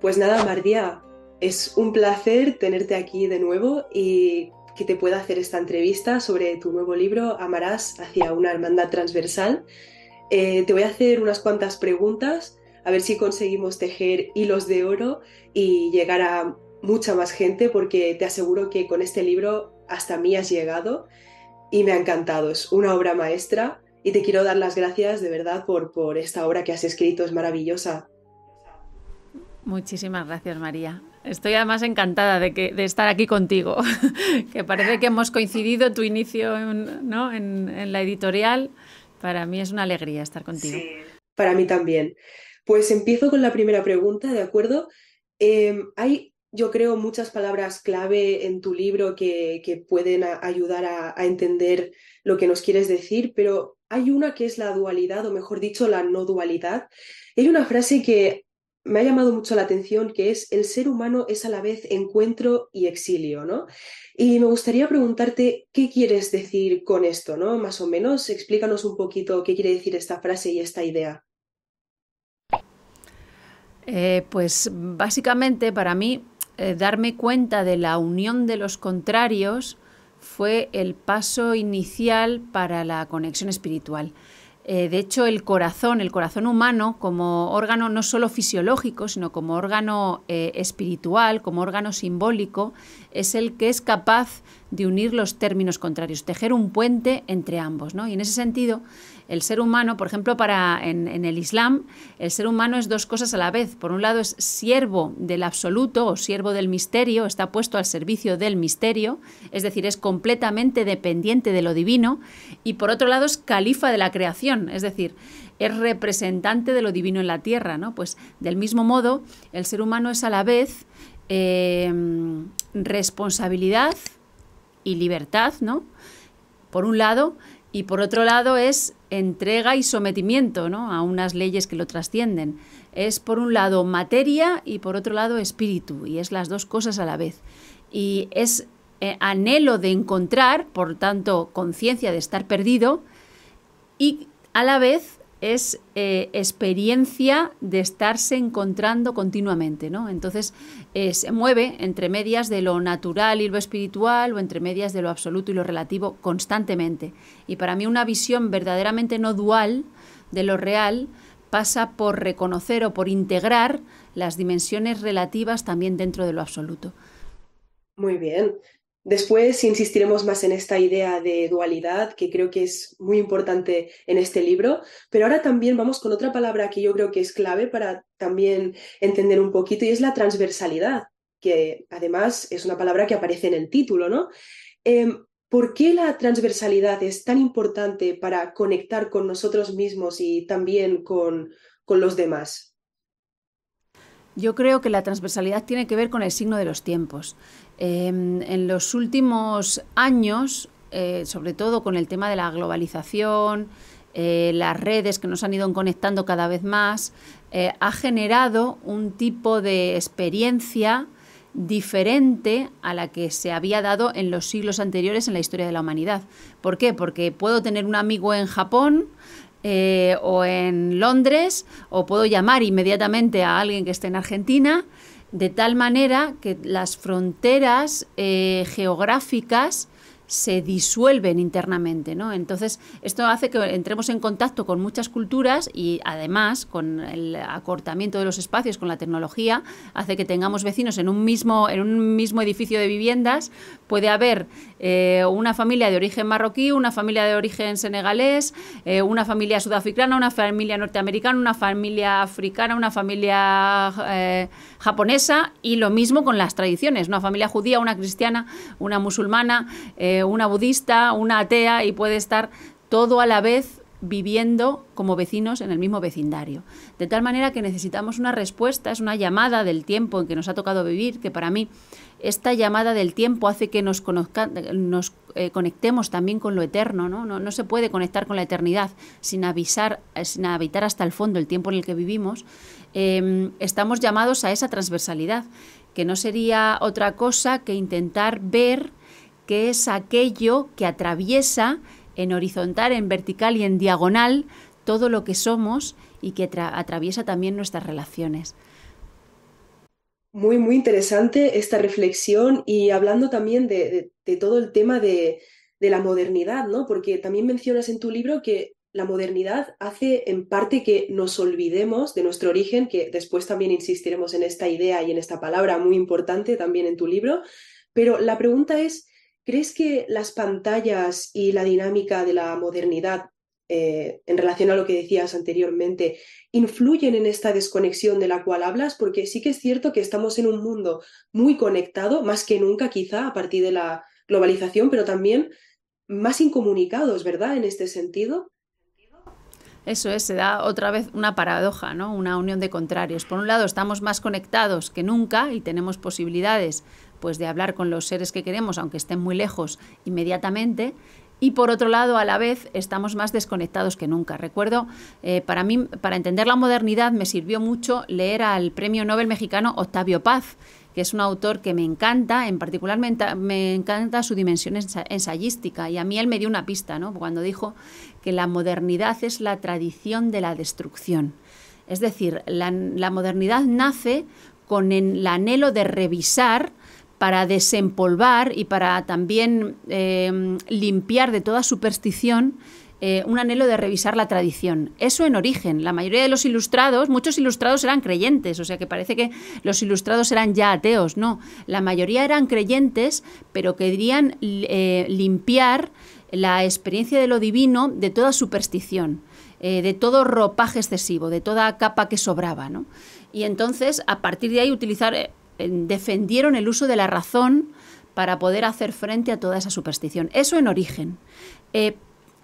Pues nada, Mardía, es un placer tenerte aquí de nuevo y que te pueda hacer esta entrevista sobre tu nuevo libro, Amarás hacia una hermandad transversal. Eh, te voy a hacer unas cuantas preguntas, a ver si conseguimos tejer hilos de oro y llegar a mucha más gente, porque te aseguro que con este libro hasta mí has llegado y me ha encantado. Es una obra maestra y te quiero dar las gracias de verdad por, por esta obra que has escrito, es maravillosa. Muchísimas gracias, María. Estoy además encantada de, estar aquí contigo, que parece que hemos coincidido tu inicio en, la editorial. Para mí es una alegría estar contigo. Sí, para mí también. Pues empiezo con la primera pregunta, ¿de acuerdo? Em, hay, yo creo, muchas palabras clave en tu libro que, pueden ayudar a, a entender lo que nos quieres decir, pero hay una que es la dualidad, o mejor dicho, la no dualidad. Hay una frase que me ha llamado mucho la atención, que es el ser humano es a la vez encuentro y exilio, ¿no? Y me gustaría preguntarte qué quieres decir con esto, ¿no? Más o menos, explícanos un poquito qué quiere decir esta frase y esta idea. Eh, pues básicamente para mí eh, darme cuenta de la unión de los contrarios fue el paso inicial para la conexión espiritual. Eh, de hecho, el corazón, el corazón humano, como órgano no solo fisiológico, sino como órgano eh, espiritual, como órgano simbólico, es el que es capaz de unir los términos contrarios, tejer un puente entre ambos. Y en ese sentido, el ser humano, por ejemplo, para en, el Islam, el ser humano es dos cosas a la vez. Por un lado es siervo del absoluto o siervo del misterio, está puesto al servicio del misterio, es decir, es completamente dependiente de lo divino. Y por otro lado es califa de la creación, es decir, es representante de lo divino en la tierra. ¿no? Pues del mismo modo, el ser humano es a la vez... Eh, responsabilidad y libertad, ¿no? Por un lado, y por otro lado es entrega y sometimiento, ¿no? A unas leyes que lo trascienden. Es por un lado materia y por otro lado espíritu, y es las dos cosas a la vez. Y es eh, anhelo de encontrar, por tanto, conciencia de estar perdido y a la vez es eh, experiencia de estarse encontrando continuamente, ¿no? Entonces eh, se mueve entre medias de lo natural y lo espiritual o entre medias de lo absoluto y lo relativo constantemente. Y para mí una visión verdaderamente no dual de lo real pasa por reconocer o por integrar las dimensiones relativas también dentro de lo absoluto. Muy bien, Después insistiremos más en esta idea de dualidad, que creo que es muy importante en este libro, pero ahora también vamos con otra palabra que yo creo que es clave para también entender un poquito, y es la transversalidad, que además es una palabra que aparece en el título, ¿no? Em, ¿Por qué la transversalidad es tan importante para conectar con nosotros mismos y también con los demás? Yo creo que la transversalidad tiene que ver con el signo de los tiempos. Em, en los últimos años, eh, sobre todo con el tema de la globalización, eh, las redes que nos han ido conectando cada vez más, eh, ha generado un tipo de experiencia diferente a la que se había dado en los siglos anteriores en la historia de la humanidad. ¿Por qué? Porque puedo tener un amigo en Japón, o en Londres, o puedo llamar inmediatamente a alguien que esté en Argentina, de tal manera que las fronteras eh, geográficas se disuelven internamente, ¿no? Entonces, esto hace que entremos en contacto con muchas culturas y además con el acortamiento de los espacios con la tecnología hace que tengamos vecinos en un mismo en un mismo edificio de viviendas puede haber eh, una familia de origen marroquí, una familia de origen senegalés, eh, una familia sudafricana, una familia norteamericana, una familia africana, una familia japonesa y lo mismo con las tradiciones, una familia judía, una cristiana, una musulmana, eh, una budista, una atea y puede estar todo a la vez viviendo como vecinos en el mismo vecindario. De tal manera que necesitamos una respuesta, es una llamada del tiempo en que nos ha tocado vivir, que para mí esta llamada del tiempo hace que nos, nos eh, conectemos también con lo eterno, ¿no? ¿no? No, se puede conectar con la eternidad sin avisar, eh, sin habitar hasta el fondo el tiempo en el que vivimos Em, estamos llamados a esa transversalidad, que no sería otra cosa que intentar ver qué es aquello que atraviesa en horizontal, en vertical y en diagonal todo lo que somos y que atraviesa también nuestras relaciones. Muy, muy interesante esta reflexión y hablando también de, todo el tema de, de, la modernidad, ¿no? Porque también mencionas en tu libro que la modernidad hace en parte que nos olvidemos de nuestro origen, que después también insistiremos en esta idea y en esta palabra muy importante también en tu libro, pero la pregunta es, ¿crees que las pantallas y la dinámica de la modernidad, eh, en relación a lo que decías anteriormente, influyen en esta desconexión de la cual hablas? Porque sí que es cierto que estamos en un mundo muy conectado, más que nunca quizá a partir de la globalización, pero también más incomunicados, ¿verdad? En este sentido. Eso es, se da otra vez una paradoja, ¿no? una unión de contrarios. Por un lado, estamos más conectados que nunca y tenemos posibilidades pues, de hablar con los seres que queremos, aunque estén muy lejos, inmediatamente. Y por otro lado, a la vez, estamos más desconectados que nunca. Recuerdo, eh, para mí, para entender la modernidad, me sirvió mucho leer al premio Nobel mexicano Octavio Paz, que es un autor que me encanta, en particular me, me, encanta su dimensión ensayística. Y a mí él me dio una pista, ¿no? Cuando dijo que la modernidad es la tradición de la destrucción. Es decir, la, modernidad nace con el anhelo de revisar para desempolvar y para también em, limpiar de toda superstición eh, un anhelo de revisar la tradición. Eso en origen. La mayoría de los ilustrados, muchos ilustrados eran creyentes, o sea que parece que los ilustrados eran ya ateos. No, la mayoría eran creyentes, pero querían eh, limpiar la experiencia de lo divino de toda superstición, eh, de todo ropaje excesivo, de toda capa que sobraba. ¿no? Y entonces, a partir de ahí, utilizar, eh, defendieron el uso de la razón para poder hacer frente a toda esa superstición. Eso en origen. Eh,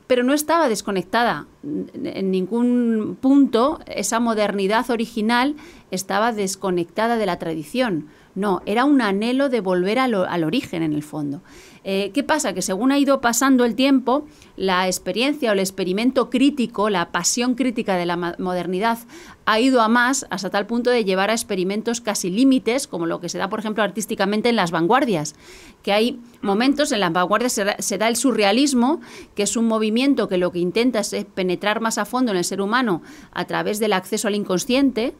pero no estaba desconectada en ningún punto, esa modernidad original estaba desconectada de la tradición. No, era un anhelo de volver al, origen en el fondo. Eh, ¿Qué pasa? Que según ha ido pasando el tiempo, la experiencia o el experimento crítico, la pasión crítica de la modernidad, ha ido a más hasta tal punto de llevar a experimentos casi límites, como lo que se da, por ejemplo, artísticamente en las vanguardias, que hay momentos en las vanguardias se da el surrealismo, que es un movimiento que lo que intenta es eh, penetrar más a fondo en el ser humano a través del acceso al inconsciente,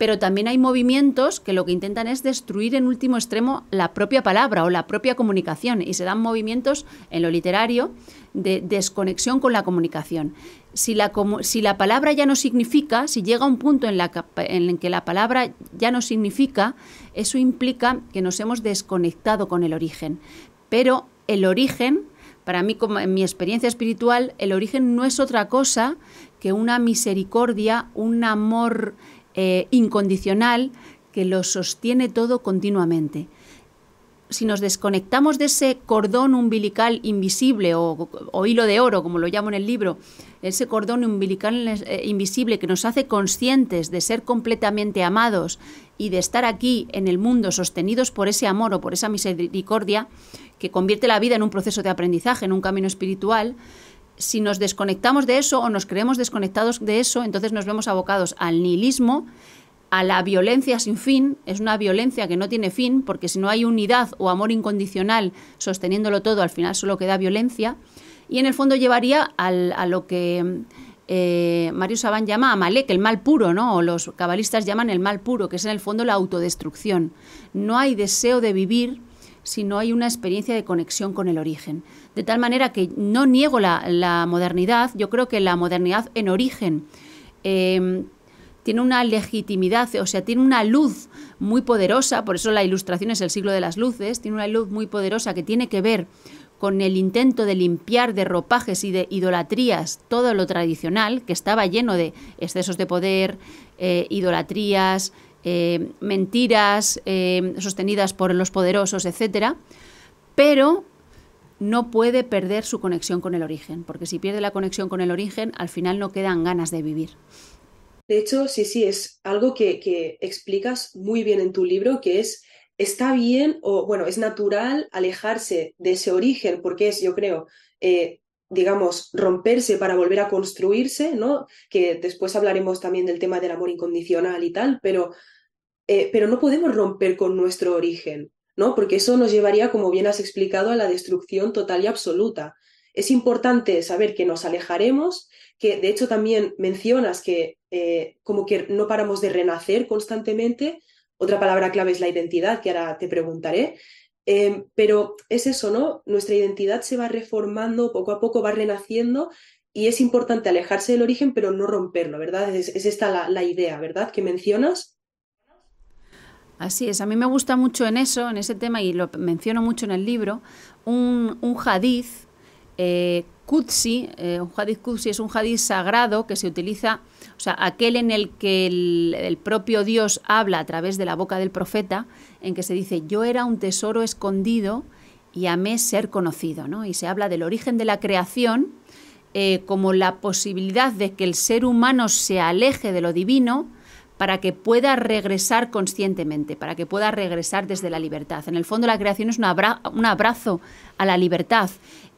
pero también hay movimientos que lo que intentan es destruir en último extremo la propia palabra o la propia comunicación y se dan movimientos en lo literario de desconexión con la comunicación. Si la, palabra ya no significa, si llega un punto en, en el que la palabra ya no significa, eso implica que nos hemos desconectado con el origen. Pero el origen, para mí, como en mi experiencia espiritual, el origen no es otra cosa que una misericordia, un amor eh, incondicional que lo sostiene todo continuamente. Si nos desconectamos de ese cordón umbilical invisible o, hilo de oro, como lo llamo en el libro, ese cordón umbilical eh, invisible que nos hace conscientes de ser completamente amados y de estar aquí en el mundo sostenidos por ese amor o por esa misericordia que convierte la vida en un proceso de aprendizaje, en un camino espiritual, si nos desconectamos de eso o nos creemos desconectados de eso, entonces nos vemos abocados al nihilismo, a la violencia sin fin, es una violencia que no tiene fin, porque si no hay unidad o amor incondicional sosteniéndolo todo, al final solo queda violencia, y en el fondo llevaría a lo que eh, Mario Sabán llama a Malek, el mal puro, ¿no? o los cabalistas llaman el mal puro, que es en el fondo la autodestrucción. No hay deseo de vivir, si no hay una experiencia de conexión con el origen. De tal manera que no niego la, modernidad, yo creo que la modernidad en origen em, tiene una legitimidad, o sea, tiene una luz muy poderosa, por eso la ilustración es el siglo de las luces, tiene una luz muy poderosa que tiene que ver con el intento de limpiar de ropajes y de idolatrías todo lo tradicional, que estaba lleno de excesos de poder, eh, idolatrías, eh, mentiras eh, sostenidas por los poderosos, etc. Pero no puede perder su conexión con el origen, porque si pierde la conexión con el origen, al final no quedan ganas de vivir. De hecho, sí, sí, es algo que, que explicas muy bien en tu libro, que es está bien o bueno, es natural alejarse de ese origen porque es, yo creo, eh, digamos, romperse para volver a construirse, ¿no? Que después hablaremos también del tema del amor incondicional y tal, pero, eh, pero no podemos romper con nuestro origen, ¿no? Porque eso nos llevaría, como bien has explicado, a la destrucción total y absoluta. Es importante saber que nos alejaremos, que de hecho también mencionas que eh, como que no paramos de renacer constantemente. Otra palabra clave es la identidad, que ahora te preguntaré. Em, pero es eso, ¿no? Nuestra identidad se va reformando, poco a poco va renaciendo y es importante alejarse del origen, pero no romperlo, ¿verdad? Es, esta la, idea, ¿verdad? Que mencionas. Así es, a mí me gusta mucho en eso, en ese tema, y lo menciono mucho en el libro, un, un hadiz eh, Qudsi, eh, un hadith Qudsi es un hadith sagrado que se utiliza, o sea, aquel en el que el, propio Dios habla a través de la boca del profeta, en que se dice, yo era un tesoro escondido y amé ser conocido, ¿no? Y se habla del origen de la creación eh, como la posibilidad de que el ser humano se aleje de lo divino, para que pueda regresar conscientemente, para que pueda regresar desde la libertad. En el fondo la creación es un abrazo a la libertad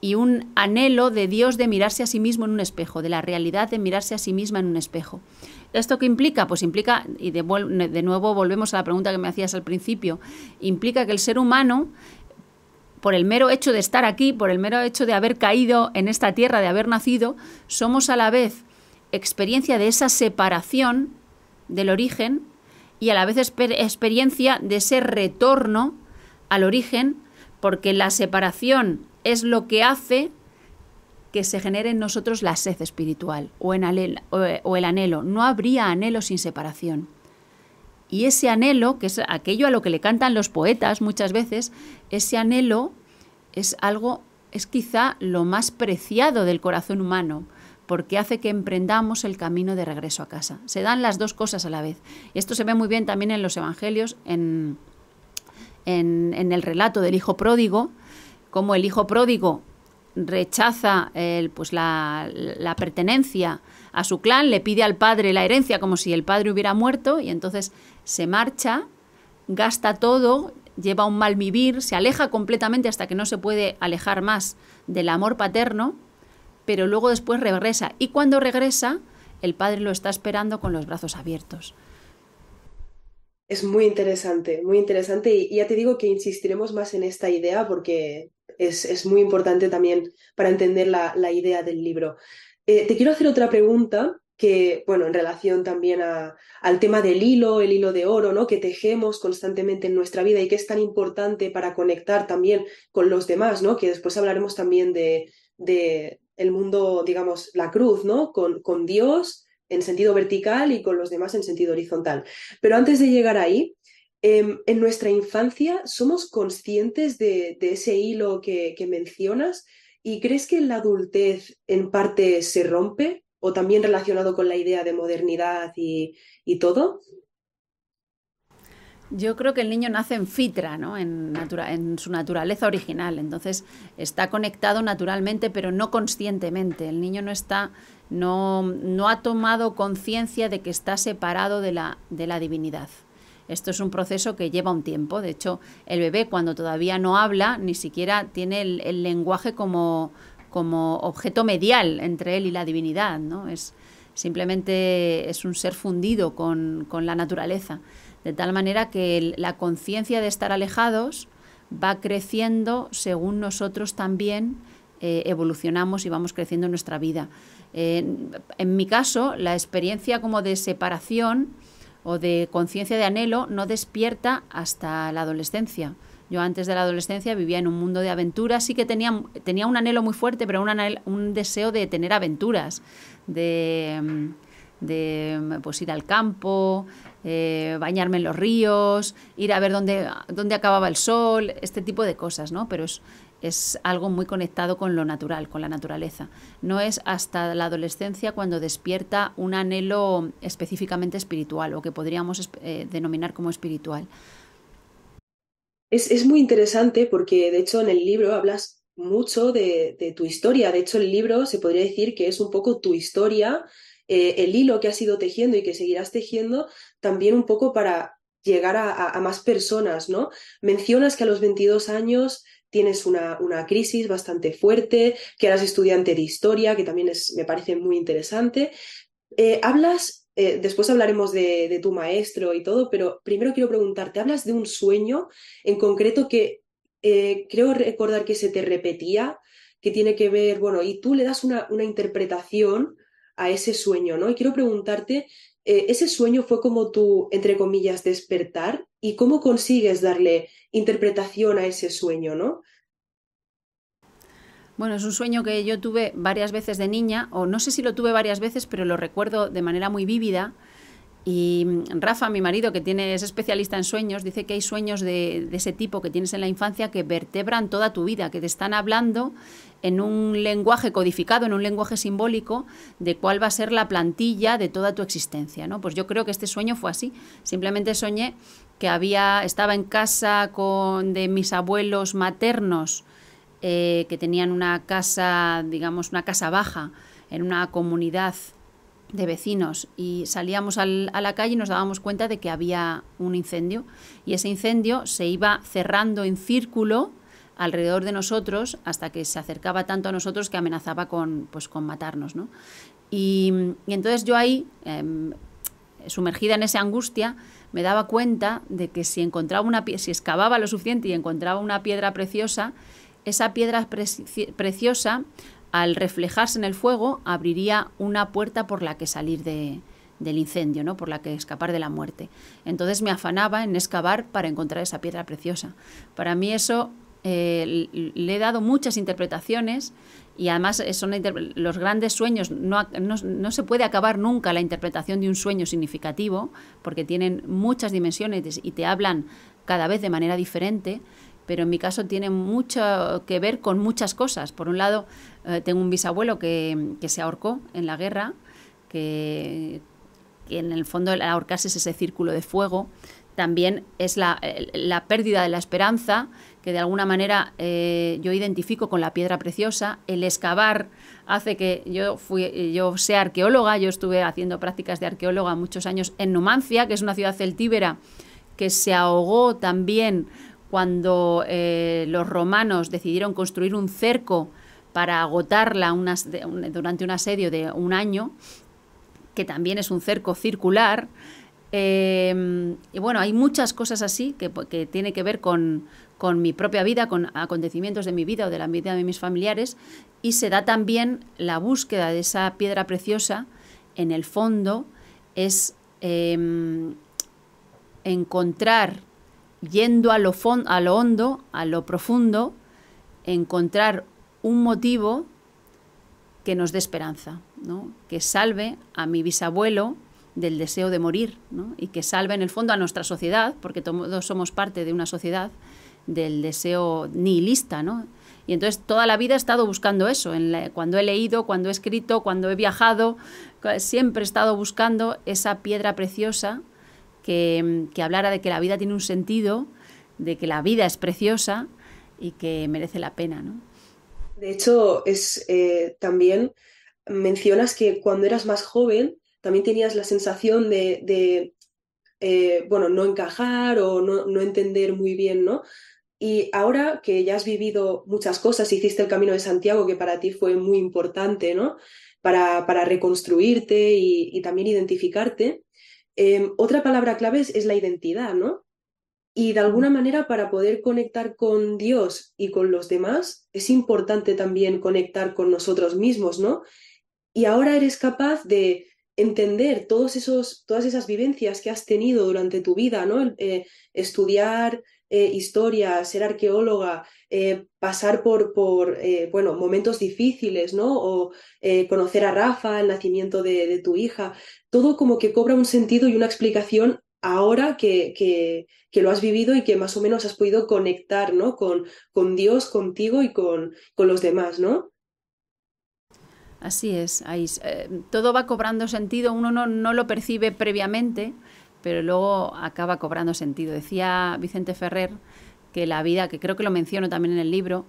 y un anhelo de Dios de mirarse a sí mismo en un espejo, de la realidad de mirarse a sí misma en un espejo. ¿Esto qué implica? Pues implica, y de, nuevo volvemos a la pregunta que me hacías al principio, implica que el ser humano por el mero hecho de estar aquí, por el mero hecho de haber caído en esta tierra, de haber nacido, somos a la vez experiencia de esa separación del origen y a la vez experiencia de ese retorno al origen, porque la separación es lo que hace que se genere en nosotros la sed espiritual o, el anhelo. No habría anhelo sin separación. Y ese anhelo, que es aquello a lo que le cantan los poetas muchas veces, ese anhelo es algo, es quizá lo más preciado del corazón humano, porque hace que emprendamos el camino de regreso a casa. Se dan las dos cosas a la vez. Y esto se ve muy bien también en los evangelios, en, en el relato del hijo pródigo, como el hijo pródigo rechaza pues la, la, pertenencia a su clan, le pide al padre la herencia como si el padre hubiera muerto y entonces se marcha, gasta todo, lleva un mal vivir, se aleja completamente hasta que no se puede alejar más del amor paterno, pero luego después regresa y cuando regresa el padre lo está esperando con los brazos abiertos. Es muy interesante, muy interesante y ya te digo que insistiremos más en esta idea porque es, muy importante también para entender la, la idea del libro. Eh, te quiero hacer otra pregunta que, bueno, en relación también al tema del hilo, el hilo de oro, ¿no? Que tejemos constantemente en nuestra vida y que es tan importante para conectar también con los demás, ¿no? Que después hablaremos también de, de el mundo, digamos, la cruz, ¿no? Con, con Dios en sentido vertical y con los demás en sentido horizontal. Pero antes de llegar ahí, Em, en nuestra infancia somos conscientes de, ese hilo que, mencionas y crees que la adultez en parte se rompe o también relacionado con la idea de modernidad y, todo? Yo creo que el niño nace en fitra, en, su naturaleza original. Entonces está conectado naturalmente, pero no conscientemente. El niño no ha tomado conciencia de que está separado de la divinidad. Esto es un proceso que lleva un tiempo. De hecho, el bebé cuando todavía no habla, ni siquiera tiene el, lenguaje como, objeto medial entre él y la divinidad, Es, simplemente es un ser fundido con, la naturaleza. De tal manera que la conciencia de estar alejados va creciendo según nosotros también eh, evolucionamos y vamos creciendo en nuestra vida. Eh, en mi caso, la experiencia como de separación o de conciencia de anhelo no despierta hasta la adolescencia. Yo antes de la adolescencia vivía en un mundo de aventuras, sí que tenía, tenía un anhelo muy fuerte, pero un, deseo de tener aventuras, de, de pues, ir al campo, eh, bañarme en los ríos, ir a ver dónde, dónde acababa el sol, este tipo de cosas, ¿no? Pero es, es algo muy conectado con lo natural, con la naturaleza. No es hasta la adolescencia cuando despierta un anhelo específicamente espiritual o que podríamos eh, denominar como espiritual. Es, muy interesante porque de hecho en el libro hablas mucho de, tu historia. De hecho el libro se podría decir que es un poco tu historia, eh, el hilo que has ido tejiendo y que seguirás tejiendo también un poco para llegar a, más personas, ¿no? Mencionas que a los 22 años tienes una, crisis bastante fuerte, que eras estudiante de historia, que también es, me parece muy interesante. Eh, hablas, eh, después hablaremos de, tu maestro y todo, pero primero quiero preguntarte, hablas de un sueño en concreto que eh, creo recordar que se te repetía, que tiene que ver, bueno, y tú le das una, una interpretación a ese sueño, ¿no? Y quiero preguntarte, ¿ese sueño fue como tu, entre comillas, despertar y cómo consigues darle interpretación a ese sueño, ¿no? Bueno, es un sueño que yo tuve varias veces de niña, o no sé si lo tuve varias veces, pero lo recuerdo de manera muy vívida. Y mm, Rafa, mi marido, que tiene, es especialista en sueños, dice que hay sueños de, ese tipo que tienes en la infancia que vertebran toda tu vida, que te están hablando en un lenguaje codificado, en un lenguaje simbólico, de cuál va a ser la plantilla de toda tu existencia. ¿no? Pues yo creo que este sueño fue así. Simplemente soñé que había, estaba en casa con, de mis abuelos maternos, eh, que tenían una casa, digamos, una casa baja, en una comunidad de vecinos y salíamos a la calle y nos dábamos cuenta de que había un incendio y ese incendio se iba cerrando en círculo alrededor de nosotros hasta que se acercaba tanto a nosotros que amenazaba con, pues, matarnos. Y, entonces yo ahí, em, sumergida en esa angustia, me daba cuenta de que si encontraba una si excavaba lo suficiente y encontraba una piedra preciosa, esa piedra preciosa, al reflejarse en el fuego, abriría una puerta por la que salir del incendio, ¿no? por la que escapar de la muerte. Entonces me afanaba en excavar para encontrar esa piedra preciosa. Para mí eso eh, le he dado muchas interpretaciones y además eh, son los grandes sueños, no, se puede acabar nunca la interpretación de un sueño significativo, porque tienen muchas dimensiones y te hablan cada vez de manera diferente, pero en mi caso tiene mucho que ver con muchas cosas. Por un lado, eh, tengo un bisabuelo que, se ahorcó en la guerra, que, en el fondo el ahorcarse es ese círculo de fuego, también es la pérdida de la esperanza que de alguna manera eh, yo identifico con la piedra preciosa. El excavar hace que yo, fui, yo sea arqueóloga, yo estuve haciendo prácticas de arqueóloga muchos años en Numancia, que es una ciudad celtíbera que se ahogó también cuando eh, los romanos decidieron construir un cerco para agotarla durante un asedio de un año, que también es un cerco circular. Em, y bueno, hay muchas cosas así que, que tiene que ver con, con mi propia vida, con acontecimientos de mi vida o de la vida de mis familiares, y se da también la búsqueda de esa piedra preciosa, en el fondo, es em, encontrar, yendo a lo, a lo hondo, a lo profundo, encontrar un motivo que nos dé esperanza, que salve a mi bisabuelo del deseo de morir y que salve en el fondo a nuestra sociedad, porque todos somos parte de una sociedad, del deseo nihilista, ¿no? Y entonces toda la vida he estado buscando eso. cuando he leído, cuando he escrito, cuando he viajado, siempre he estado buscando esa piedra preciosa que, que, hablara de que la vida tiene un sentido, de que la vida es preciosa y que merece la pena. ¿no? De hecho, es eh, también mencionas que cuando eras más joven también tenías la sensación de, eh, bueno, no encajar o no, no entender muy bien, ¿no? Y ahora que ya has vivido muchas cosas, hiciste el Camino de Santiago, que para ti fue muy importante, ¿no? Para, para reconstruirte y, también identificarte. Eh, otra palabra clave es, la identidad, ¿no? Y de alguna manera para poder conectar con Dios y con los demás, es importante también conectar con nosotros mismos, ¿no? Y ahora eres capaz de entender todos esos, todas esas vivencias que has tenido durante tu vida, ¿no? Eh, estudiar, eh, historia, ser arqueóloga, eh, pasar por, por eh, bueno, momentos difíciles, ¿no? O conocer a Rafa, el nacimiento de, de, tu hija, todo como que cobra un sentido y una explicación ahora que, que, que, lo has vivido y que más o menos has podido conectar, ¿no? Con, con Dios, contigo y con, con los demás, ¿no? Así es, ahí, todo va cobrando sentido, uno no, no, lo percibe previamente, pero luego acaba cobrando sentido. Decía Vicente Ferrer que la vida, que creo que lo menciono también en el libro,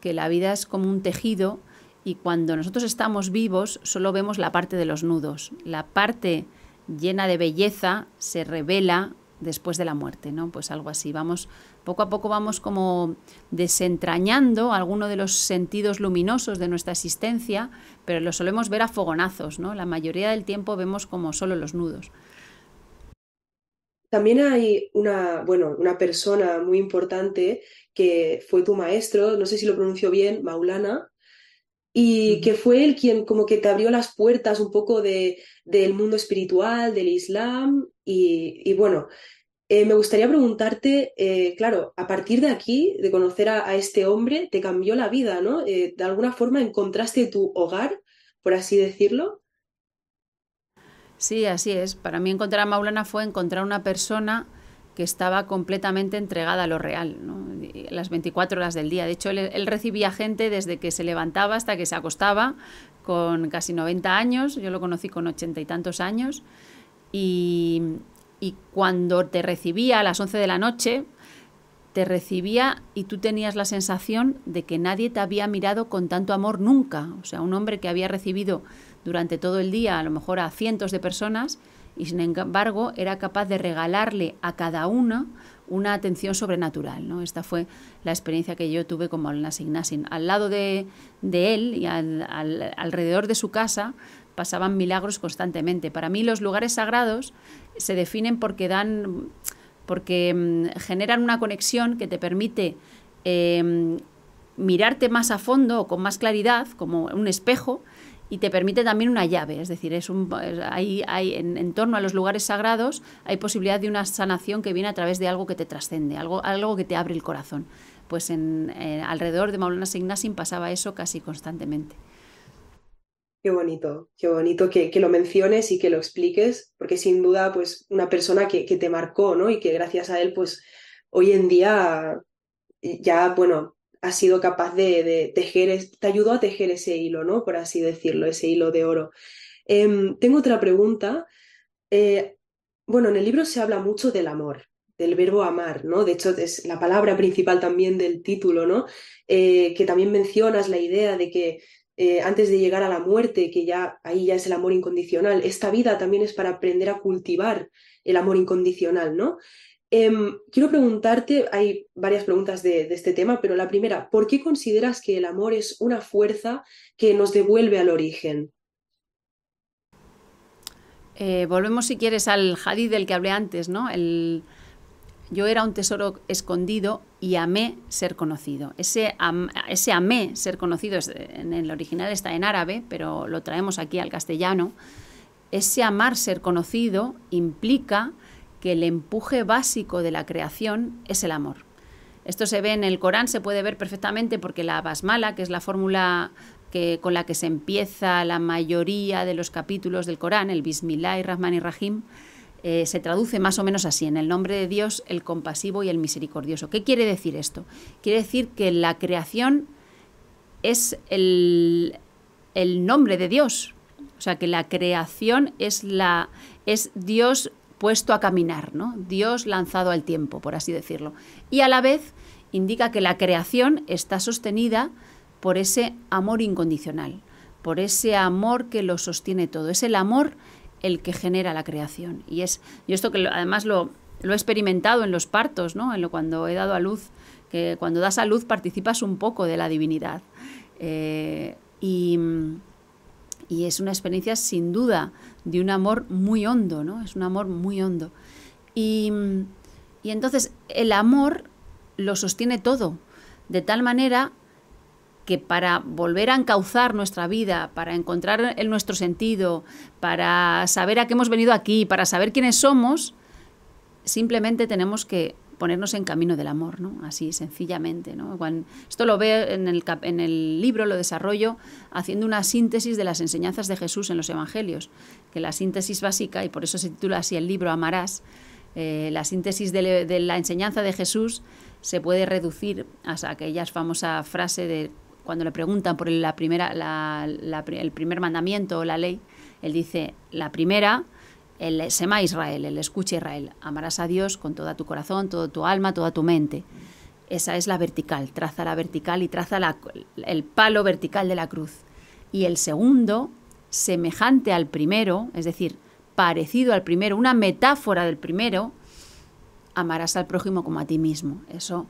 que la vida es como un tejido y cuando nosotros estamos vivos solo vemos la parte de los nudos. La parte llena de belleza se revela después de la muerte, ¿no? Pues algo así. Vamos poco a poco vamos como desentrañando alguno de los sentidos luminosos de nuestra existencia, pero lo solemos ver a fogonazos, ¿no? La mayoría del tiempo vemos como solo los nudos. También hay una, bueno, una persona muy importante que fue tu maestro, no sé si lo pronuncio bien, Maulana, y que fue el quien como que te abrió las puertas un poco de, del mundo espiritual, del Islam, y, bueno, eh, me gustaría preguntarte, eh, claro, a partir de aquí, de conocer a, este hombre, te cambió la vida, ¿no? Eh, de alguna forma encontraste tu hogar, por así decirlo. Sí, así es. Para mí encontrar a Maulana fue encontrar una persona que estaba completamente entregada a lo real, las 24 horas del día. De hecho, él, recibía gente desde que se levantaba hasta que se acostaba, con casi 90 años, yo lo conocí con ochenta y tantos años, y, y cuando te recibía a las 11 de la noche, te recibía y tú tenías la sensación de que nadie te había mirado con tanto amor nunca. O sea, un hombre que había recibido durante todo el día a lo mejor a cientos de personas y sin embargo era capaz de regalarle a cada una una atención sobrenatural. ¿no? Esta fue la experiencia que yo tuve como nasi Nasin. Al lado de, de él y alrededor de su casa pasaban milagros constantemente. Para mí los lugares sagrados se definen porque dan porque mm, generan una conexión que te permite em, mirarte más a fondo o con más claridad, como un espejo, y te permite también una llave, es decir, es un, hay en, torno a los lugares sagrados hay posibilidad de una sanación que viene a través de algo que te trascende, algo, algo que te abre el corazón. Pues en, alrededor de Maulana Signasin pasaba eso casi constantemente. Qué bonito, qué bonito que, lo menciones y que lo expliques, porque sin duda, pues, una persona que, que te marcó, ¿no? Y que gracias a él, pues, hoy en día ya, bueno, ha sido capaz de, tejer, te ayudó a tejer ese hilo, ¿no? Por así decirlo, ese hilo de oro. Em, tengo otra pregunta. Eh, bueno, en el libro se habla mucho del amor, del verbo amar, ¿no? De hecho, es la palabra principal también del título, ¿no? Eh, que también mencionas la idea de que eh, antes de llegar a la muerte, que ya ahí ya es el amor incondicional, esta vida también es para aprender a cultivar el amor incondicional, ¿no? Em, quiero preguntarte, hay varias preguntas de, este tema, pero la primera, ¿por qué consideras que el amor es una fuerza que nos devuelve al origen? Eh, volvemos, si quieres, al hadith del que hablé antes, ¿no? yo era un tesoro escondido y amé ser conocido. Ese, amé ser conocido en el original está en árabe, pero lo traemos aquí al castellano. Ese amar ser conocido implica que el empuje básico de la creación es el amor. Esto se ve en el Corán, se puede ver perfectamente porque la basmala, que es la fórmula que, con la que se empieza la mayoría de los capítulos del Corán, el Bismillah y Rahman y Rahim, eh, se traduce más o menos así, en el nombre de Dios, el compasivo y el misericordioso. ¿Qué quiere decir esto? Quiere decir que la creación es el, nombre de Dios, o sea que la creación es, la, es Dios puesto a caminar, ¿no? Dios lanzado al tiempo, por así decirlo. Y a la vez indica que la creación está sostenida por ese amor incondicional, por ese amor que lo sostiene todo. Es el amor el que genera la creación. Y es, yo esto que además lo, he experimentado en los partos, ¿no? En lo, cuando he dado a luz, que cuando das a luz participas un poco de la divinidad. Eh, y y es una experiencia sin duda de un amor muy hondo, ¿no? Es un amor muy hondo. Y, entonces el amor lo sostiene todo, de tal manera que para volver a encauzar nuestra vida, para encontrar nuestro sentido, para saber a qué hemos venido aquí, para saber quiénes somos, simplemente tenemos que ponernos en camino del amor, ¿no? Así, sencillamente, esto lo veo en el, libro, lo desarrollo haciendo una síntesis de las enseñanzas de Jesús en los Evangelios, que la síntesis básica, y por eso se titula así el libro Amarás, eh, la síntesis de, la enseñanza de Jesús se puede reducir a aquella famosa frase de cuando le preguntan por la primera, el primer mandamiento o la ley, él dice, la primera el Sema Israel, el escucha Israel, amarás a Dios con toda tu corazón, toda tu alma, toda tu mente. Esa es la vertical, traza la vertical y traza el palo vertical de la cruz. Y el segundo, semejante al primero, es decir, parecido al primero, una metáfora del primero, amarás al prójimo como a ti mismo. Eso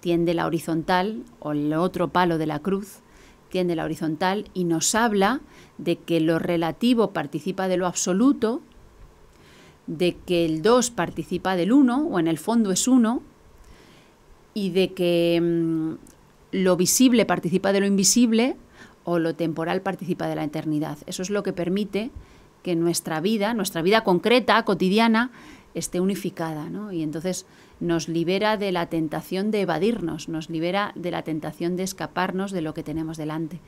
tiende la horizontal o el otro palo de la cruz, tiende la horizontal y nos habla de que lo relativo participa de lo absoluto de que el dos participa del uno o en el fondo es uno y de que mm, lo visible participa de lo invisible o lo temporal participa de la eternidad. Eso es lo que permite que nuestra vida, nuestra vida concreta, cotidiana, esté unificada. Y entonces nos libera de la tentación de evadirnos, nos libera de la tentación de escaparnos de lo que tenemos delante.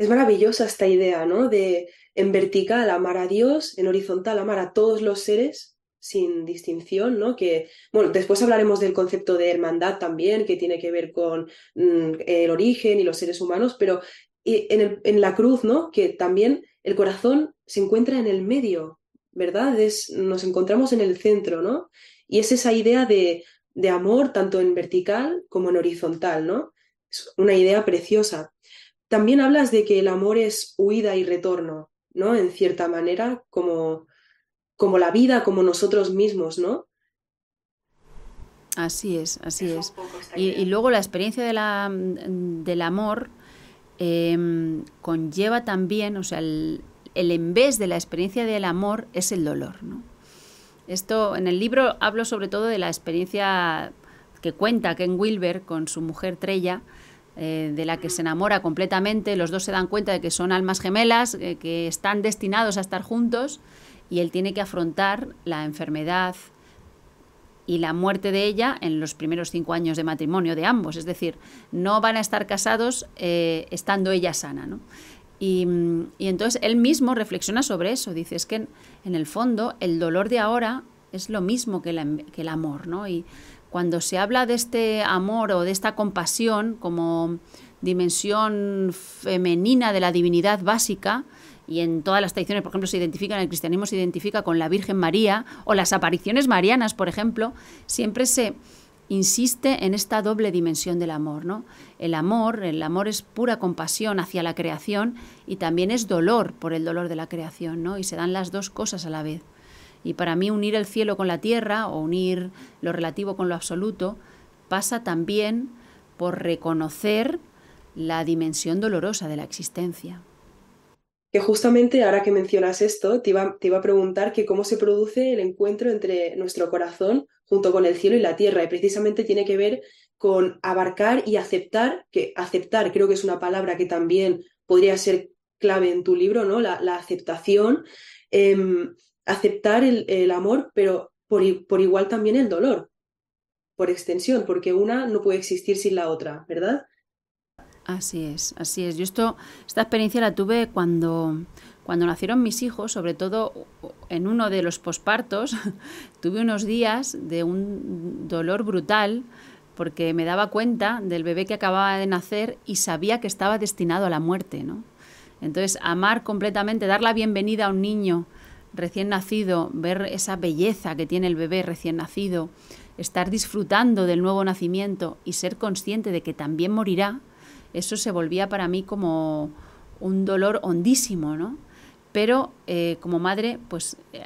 Es maravillosa esta idea, ¿no? De en vertical amar a Dios, en horizontal amar a todos los seres sin distinción, ¿no? Que, bueno, después hablaremos del concepto de hermandad también, que tiene que ver con mm, el origen y los seres humanos, pero en, en la cruz, ¿no? Que también el corazón se encuentra en el medio, ¿verdad? Es, nos encontramos en el centro, ¿no? Y es esa idea de, de amor tanto en vertical como en horizontal, ¿no? Es una idea preciosa. También hablas de que el amor es huida y retorno, ¿no? En cierta manera, como, como la vida, como nosotros mismos, ¿no? Así es, así es. Y, luego la experiencia del amor em, conlleva también, o sea, el, el en vez de la experiencia del amor es el dolor, ¿no? Esto en el libro hablo sobre todo de la experiencia que cuenta Ken Wilber con su mujer Trella, eh, de la que se enamora completamente, los dos se dan cuenta de que son almas gemelas, eh, que están destinados a estar juntos y él tiene que afrontar la enfermedad y la muerte de ella en los primeros cinco años de matrimonio de ambos, es decir, no van a estar casados eh, estando ella sana. Y, entonces él mismo reflexiona sobre eso, dice, es que en, el fondo el dolor de ahora es lo mismo que, que el amor, ¿no? Y cuando se habla de este amor o de esta compasión como dimensión femenina de la divinidad básica, y en todas las tradiciones, por ejemplo, se identifica, en el cristianismo se identifica con la Virgen María, o las apariciones marianas, por ejemplo, siempre se insiste en esta doble dimensión del amor, ¿no? El amor, el amor es pura compasión hacia la creación y también es dolor por el dolor de la creación, ¿no? Y se dan las dos cosas a la vez. Y para mí unir el cielo con la tierra o unir lo relativo con lo absoluto pasa también por reconocer la dimensión dolorosa de la existencia. Que justamente ahora que mencionas esto, te iba, a preguntar que cómo se produce el encuentro entre nuestro corazón junto con el cielo y la tierra. Y precisamente tiene que ver con abarcar y aceptar, que aceptar creo que es una palabra que también podría ser clave en tu libro, ¿no? La, aceptación. Em, aceptar el, amor, pero por, por, igual también el dolor, por extensión, porque una no puede existir sin la otra, ¿verdad? Así es, así es. Yo esto, esta experiencia la tuve cuando, cuando nacieron mis hijos, sobre todo en uno de los pospartos, tuve unos días de un dolor brutal porque me daba cuenta del bebé que acababa de nacer y sabía que estaba destinado a la muerte, ¿no? Entonces, amar completamente, dar la bienvenida a un niño recién nacido, ver esa belleza que tiene el bebé recién nacido, estar disfrutando del nuevo nacimiento y ser consciente de que también morirá, eso se volvía para mí como un dolor hondísimo, ¿no? Pero eh, como madre, pues eh,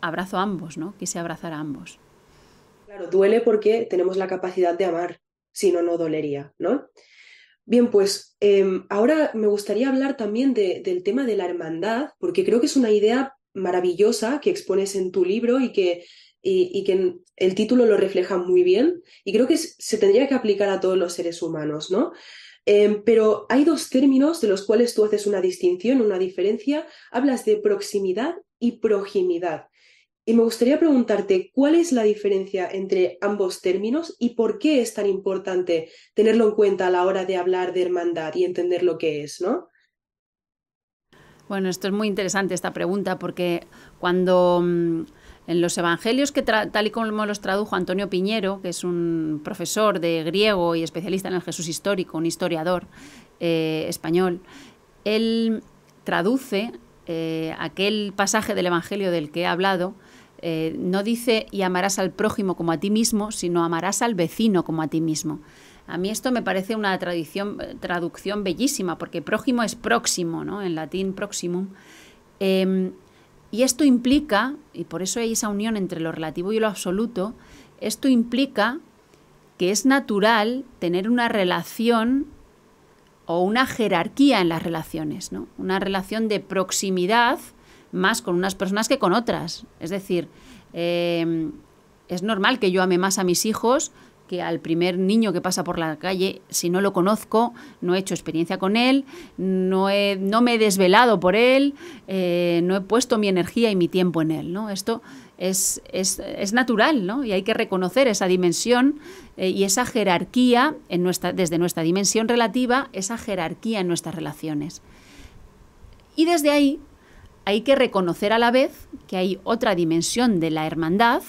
abrazo a ambos, ¿no? Quise abrazar a ambos. Claro, duele porque tenemos la capacidad de amar, si no, no dolería, ¿no? Bien, pues em, ahora me gustaría hablar también del tema de la hermandad, porque creo que es una idea maravillosa que expones en tu libro y que, y, que el título lo refleja muy bien. Y creo que se tendría que aplicar a todos los seres humanos, ¿no? Em, pero hay dos términos de los cuales tú haces una distinción, una diferencia. Hablas de proximidad y proximidad. Y me gustaría preguntarte cuál es la diferencia entre ambos términos y por qué es tan importante tenerlo en cuenta a la hora de hablar de hermandad y entender lo que es, ¿no? Bueno, esto es muy interesante esta pregunta porque cuando mm, en los evangelios que tal y como los tradujo Antonio Piñero, que es un profesor de griego y especialista en el Jesús histórico, un historiador eh, español, él traduce eh, aquel pasaje del evangelio del que he hablado. Eh, no dice y amarás al prójimo como a ti mismo, sino amarás al vecino como a ti mismo. A mí esto me parece una eh, traducción bellísima, porque prójimo es próximo, ¿no? En latín proximum. Em, y esto implica, y por eso hay esa unión entre lo relativo y lo absoluto, esto implica que es natural tener una relación o una jerarquía en las relaciones, ¿no? Una relación de proximidad más con unas personas que con otras. Es decir, em, es normal que yo ame más a mis hijos que al primer niño que pasa por la calle, si no lo conozco, no he hecho experiencia con él, no, no me he desvelado por él, eh, no he puesto mi energía y mi tiempo en él. ¿no? Esto es, natural y hay que reconocer esa dimensión eh, y esa jerarquía en nuestra, desde nuestra dimensión relativa, esa jerarquía en nuestras relaciones. Y desde ahí hay que reconocer a la vez que hay otra dimensión de la hermandad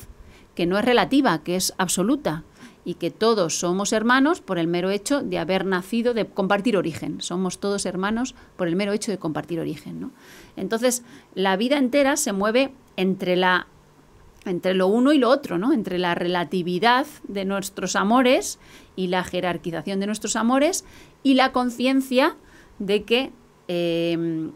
que no es relativa, que es absoluta, y que todos somos hermanos por el mero hecho de haber nacido, de compartir origen. Somos todos hermanos por el mero hecho de compartir origen. Entonces, la vida entera se mueve entre la entre lo uno y lo otro, ¿no? Entre la relatividad de nuestros amores y la jerarquización de nuestros amores y la conciencia de que em,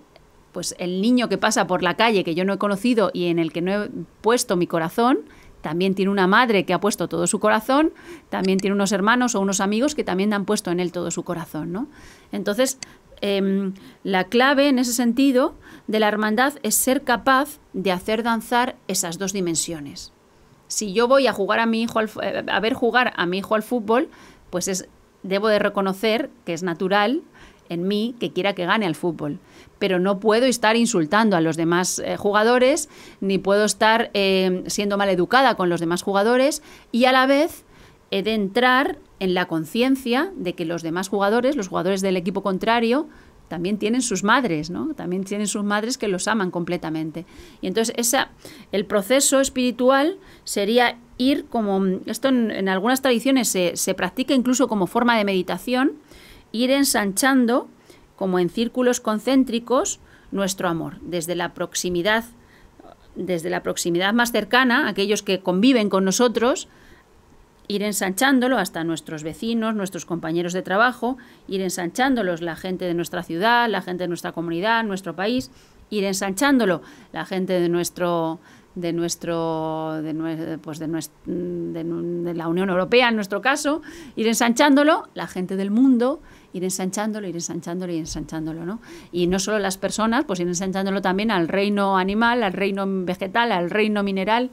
pues el niño que pasa por la calle que yo no he conocido y en el que no he puesto mi corazón, también tiene una madre que ha puesto todo su corazón, también tiene unos hermanos o unos amigos que también han puesto en él todo su corazón. Entonces, em, la clave en ese sentido de la hermandad es ser capaz de hacer danzar esas dos dimensiones. Si yo voy a jugar a mi hijo eh, a ver jugar a mi hijo al fútbol, pues debo de reconocer que es natural en mí que quiera que gane al fútbol pero no puedo estar insultando a los demás eh, jugadores, ni puedo estar siendo eh, siendo maleducada con los demás jugadores, y a la vez he de entrar en la conciencia de que los demás jugadores, los jugadores del equipo contrario, también tienen sus madres, ¿no? También tienen sus madres que los aman completamente. Y entonces esa, el proceso espiritual sería ir como, esto en, algunas tradiciones se, se practica incluso como forma de meditación, ir ensanchando como en círculos concéntricos nuestro amor, desde la proximidad, desde la proximidad más cercana, aquellos que conviven con nosotros, ir ensanchándolo hasta nuestros vecinos, nuestros compañeros de trabajo, ir ensanchándolos la gente de nuestra ciudad, la gente de nuestra comunidad, nuestro país, ir ensanchándolo la gente de nuestro de nuestro de, pues de, la Unión Europea en nuestro caso ir ensanchándolo la gente del mundo ir ensanchándolo ir ensanchándolo ir ensanchándolo no y no solo las personas pues ir ensanchándolo también al reino animal al reino vegetal al reino mineral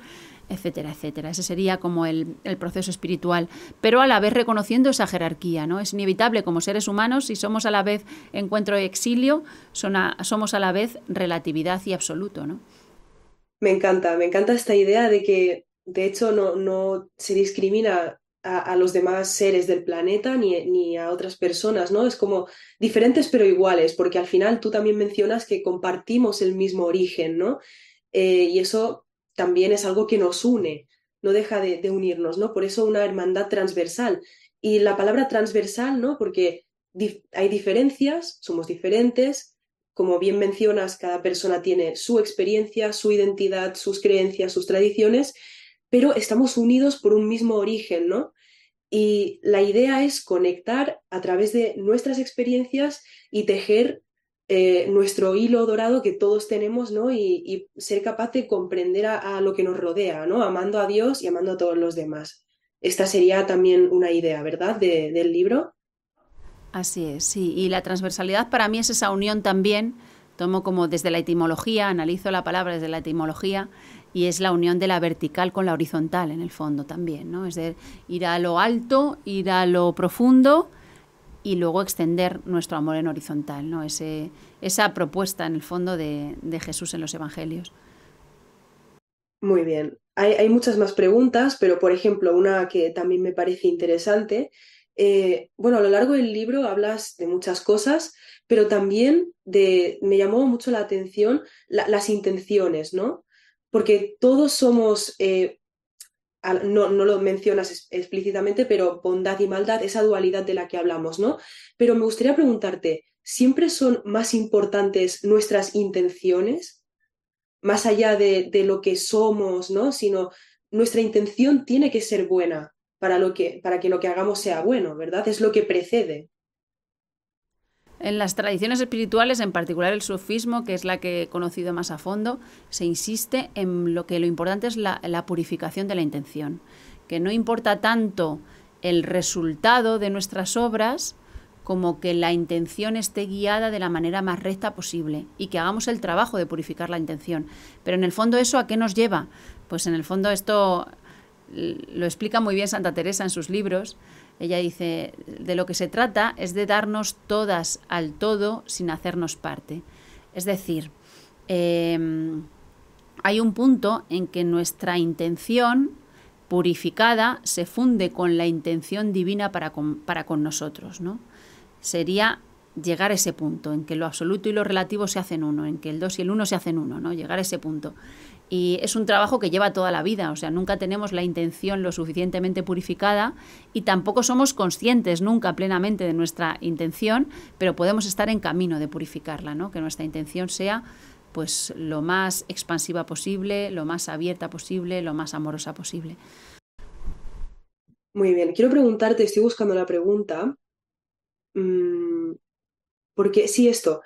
etcétera, etcétera. Ese sería como el, proceso espiritual, pero a la vez reconociendo esa jerarquía, ¿no? Es inevitable como seres humanos, si somos a la vez encuentro y exilio, son somos a la vez relatividad y absoluto, ¿no? Me encanta, me encanta esta idea de que, de hecho, no, no se discrimina a, los demás seres del planeta ni, ni, a otras personas, ¿no? Es como diferentes pero iguales, porque al final tú también mencionas que compartimos el mismo origen, ¿no? Eh, y eso también es algo que nos une, no deja de, unirnos, ¿no? Por eso una hermandad transversal. Y la palabra transversal, ¿no? Porque hay diferencias, somos diferentes, como bien mencionas, cada persona tiene su experiencia, su identidad, sus creencias, sus tradiciones, pero estamos unidos por un mismo origen, ¿no? Y la idea es conectar a través de nuestras experiencias y tejer eh, nuestro hilo dorado que todos tenemos, ¿no? Y, ser capaz de comprender a, lo que nos rodea, ¿no? Amando a Dios y amando a todos los demás. Esta sería también una idea, ¿verdad? del libro. Así es, sí. Y la transversalidad para mí es esa unión también. Tomo como desde la etimología, analizo la palabra desde la etimología y es la unión de la vertical con la horizontal en el fondo también, ¿no? Es de ir a lo alto, ir a lo profundo y luego extender nuestro amor en horizontal, ¿no? Ese, esa propuesta en el fondo de, Jesús en los Evangelios. Muy bien. Hay, hay, muchas más preguntas, pero por ejemplo, una que también me parece interesante eh, bueno, a lo largo del libro hablas de muchas cosas, pero también me llamó mucho la atención las intenciones, ¿no? Porque todos somos, eh, no, lo mencionas explícitamente, pero bondad y maldad, esa dualidad de la que hablamos, ¿no? Pero me gustaría preguntarte, ¿siempre son más importantes nuestras intenciones? Más allá de, de lo que somos, ¿no? Sino nuestra intención tiene que ser buena para, lo que, para que lo que hagamos sea bueno, ¿verdad? Es lo que precede. En las tradiciones espirituales, en particular el sufismo, que es la que he conocido más a fondo, se insiste en lo que lo importante es la, la purificación de la intención, que no importa tanto el resultado de nuestras obras, como que la intención esté guiada de la manera más recta posible y que hagamos el trabajo de purificar la intención. Pero en el fondo eso a qué nos lleva? Pues en el fondo esto lo explica muy bien Santa Teresa en sus libros. Ella dice, de lo que se trata es de darnos todas al todo sin hacernos parte. Es decir, em, hay un punto en que nuestra intención purificada se funde con la intención divina para con, con nosotros. ¿no? Sería llegar a ese punto en que lo absoluto y lo relativo se hacen uno, en que el dos y el uno se hacen uno, ¿no? llegar a ese punto. Y es un trabajo que lleva toda la vida, o sea, nunca tenemos la intención lo suficientemente purificada y tampoco somos conscientes nunca plenamente de nuestra intención, pero podemos estar en camino de purificarla, ¿no? Que nuestra intención sea pues lo más expansiva posible, lo más abierta posible, lo más amorosa posible. Muy bien, quiero preguntarte, estoy buscando la pregunta, mm, porque sí, esto,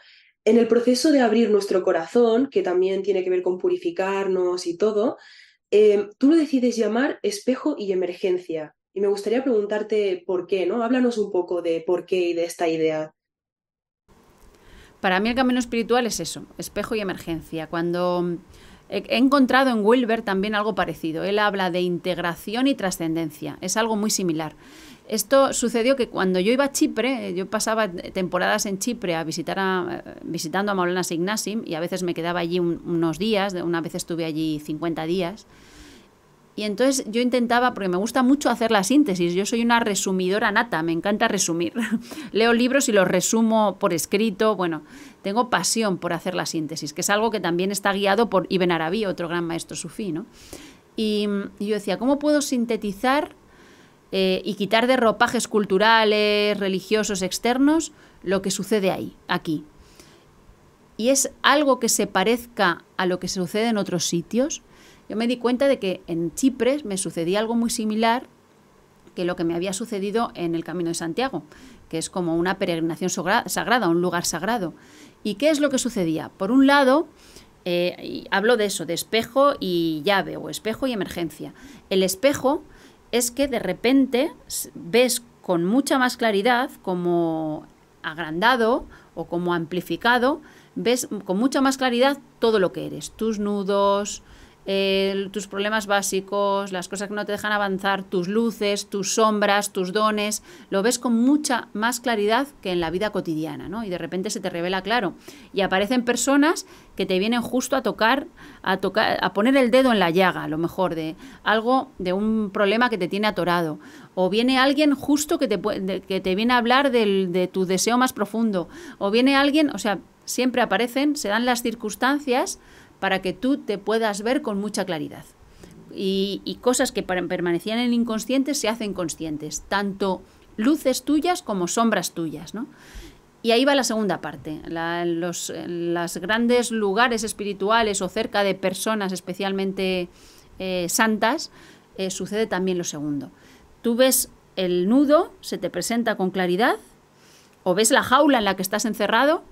en el proceso de abrir nuestro corazón, que también tiene que ver con purificarnos y todo, eh, tú lo decides llamar espejo y emergencia. Y me gustaría preguntarte por qué, ¿no? Háblanos un poco de por qué y de esta idea. Para mí el camino espiritual es eso, espejo y emergencia. Cuando eh, he encontrado en Wilber también algo parecido. Él habla de integración y trascendencia. Es algo muy similar. Esto sucedió que cuando yo iba a Chipre, yo pasaba temporadas en Chipre a visitar a, eh, visitando a Maulana Signasim y a veces me quedaba allí unos días, una vez estuve allí 50 días. Y entonces yo intentaba, porque me gusta mucho hacer la síntesis, yo soy una resumidora nata, me encanta resumir. Leo libros y los resumo por escrito, bueno, tengo pasión por hacer la síntesis, que es algo que también está guiado por Ibn Arabi, otro gran maestro sufí, y yo decía, ¿cómo puedo sintetizar eh, y quitar de ropajes culturales, religiosos, externos, lo que sucede ahí, aquí. Y es algo que se parezca a lo que sucede en otros sitios. Yo me di cuenta de que en Chipre me sucedía algo muy similar que lo que me había sucedido en el Camino de Santiago, que es como una peregrinación sagrada, un lugar sagrado. ¿Y qué es lo que sucedía? Por un lado, eh, hablo de eso, de espejo y llave o espejo y emergencia. El espejo es que de repente ves con mucha más claridad, como agrandado o como amplificado, ves con mucha más claridad todo lo que eres, tus nudos, tus problemas básicos, las cosas que no te dejan avanzar, tus luces, tus sombras, tus dones, lo ves con mucha más claridad que en la vida cotidiana, ¿no? Y de repente se te revela claro. Y aparecen personas que te vienen justo a tocar, a tocar, a poner el dedo en la llaga, a lo mejor, de algo, de un problema que te tiene atorado. O viene alguien justo que te, que te viene a hablar del, de tu deseo más profundo. O viene alguien, o sea, siempre aparecen, se dan las circunstancias para que tú te puedas ver con mucha claridad. Y, cosas que permanecían en el inconsciente se hacen conscientes, tanto luces tuyas como sombras tuyas, ¿no? Y ahí va la segunda parte. ...en los eh, grandes lugares espirituales o cerca de personas especialmente eh, santas, eh, sucede también lo segundo. Tú ves el nudo, se te presenta con claridad, o ves la jaula en la que estás encerrado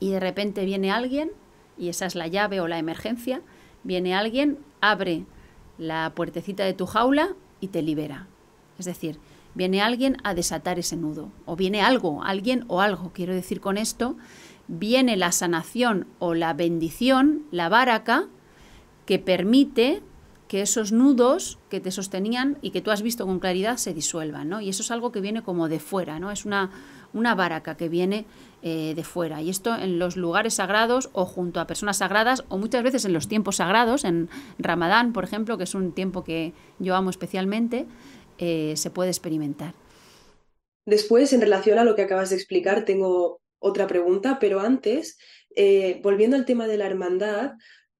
y de repente viene alguien y esa es la llave o la emergencia, viene alguien, abre la puertecita de tu jaula y te libera. Es decir, viene alguien a desatar ese nudo, o viene algo, alguien o algo. Quiero decir con esto, viene la sanación o la bendición, la baraca, que permite que esos nudos que te sostenían y que tú has visto con claridad se disuelvan, Y eso es algo que viene como de fuera, ¿no? Es una, una baraca que viene eh, de fuera. Y esto en los lugares sagrados o junto a personas sagradas o muchas veces en los tiempos sagrados, en Ramadán, por ejemplo, que es un tiempo que yo amo especialmente, eh, se puede experimentar. Después, en relación a lo que acabas de explicar, tengo otra pregunta, pero antes, eh, volviendo al tema de la hermandad,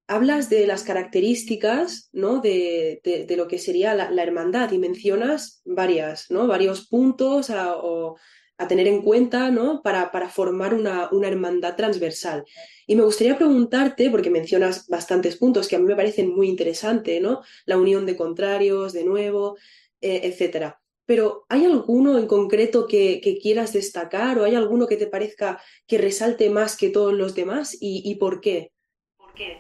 hablas de las características ¿no? de, lo que sería la, hermandad y mencionas varias, ¿no? varios puntos o a tener en cuenta ¿no? para, para formar una, hermandad transversal. Y me gustaría preguntarte, porque mencionas bastantes puntos que a mí me parecen muy interesantes, ¿no? la unión de contrarios, de nuevo, e, etcétera. Pero ¿hay alguno en concreto que, quieras destacar o hay alguno que te parezca que resalte más que todos los demás y, por qué? ¿Por qué?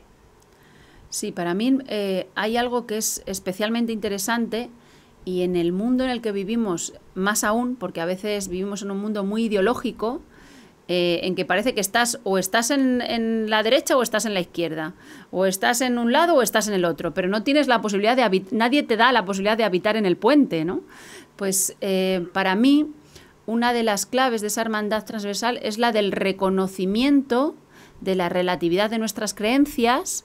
Sí, para mí eh, hay algo que es especialmente interesante y en el mundo en el que vivimos, más aún, porque a veces vivimos en un mundo muy ideológico, eh, en que parece que estás o estás en, la derecha o estás en la izquierda, o estás en un lado o estás en el otro, pero no tienes la posibilidad de nadie te da la posibilidad de habitar en el puente, ¿no? Pues eh, para mí, una de las claves de esa hermandad transversal es la del reconocimiento de la relatividad de nuestras creencias